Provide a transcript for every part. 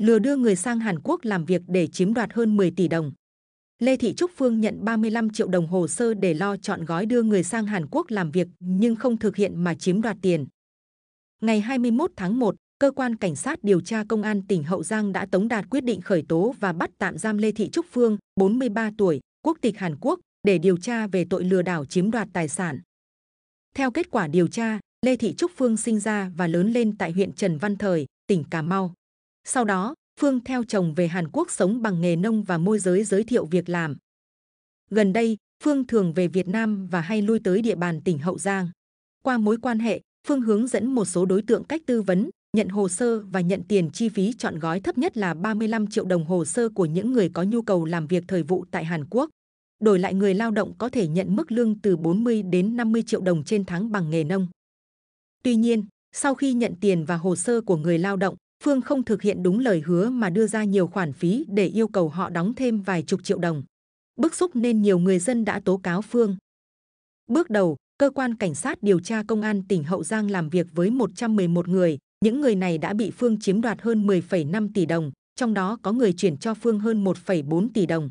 lừa đưa người sang Hàn Quốc làm việc để chiếm đoạt hơn 10 tỷ đồng. Lê Thị Trúc Phương nhận 35 triệu đồng hồ sơ để lo chọn gói đưa người sang Hàn Quốc làm việc nhưng không thực hiện mà chiếm đoạt tiền. Ngày 21 tháng 1, Cơ quan Cảnh sát điều tra Công an tỉnh Hậu Giang đã tống đạt quyết định khởi tố và bắt tạm giam Lê Thị Trúc Phương, 43 tuổi, quốc tịch Hàn Quốc, để điều tra về tội lừa đảo chiếm đoạt tài sản. Theo kết quả điều tra, Lê Thị Trúc Phương sinh ra và lớn lên tại huyện Trần Văn Thời, tỉnh Cà Mau. Sau đó, Phương theo chồng về Hàn Quốc sống bằng nghề nông và môi giới giới thiệu việc làm. Gần đây, Phương thường về Việt Nam và hay lui tới địa bàn tỉnh Hậu Giang. Qua mối quan hệ, Phương hướng dẫn một số đối tượng cách tư vấn, nhận hồ sơ và nhận tiền chi phí chọn gói thấp nhất là 35 triệu đồng hồ sơ của những người có nhu cầu làm việc thời vụ tại Hàn Quốc. Đổi lại người lao động có thể nhận mức lương từ 40 đến 50 triệu đồng trên tháng bằng nghề nông. Tuy nhiên, sau khi nhận tiền và hồ sơ của người lao động, Phương không thực hiện đúng lời hứa mà đưa ra nhiều khoản phí để yêu cầu họ đóng thêm vài chục triệu đồng. Bức xúc nên nhiều người dân đã tố cáo Phương. Bước đầu, cơ quan cảnh sát điều tra công an tỉnh Hậu Giang làm việc với 111 người. Những người này đã bị Phương chiếm đoạt hơn 10,5 tỷ đồng, trong đó có người chuyển cho Phương hơn 1,4 tỷ đồng.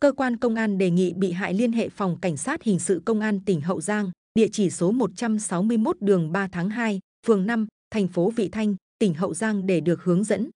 Cơ quan công an đề nghị bị hại liên hệ phòng cảnh sát hình sự công an tỉnh Hậu Giang, địa chỉ số 161 đường 3 tháng 2, phường 5, thành phố Vị Thanh, tỉnh Hậu Giang để được hướng dẫn.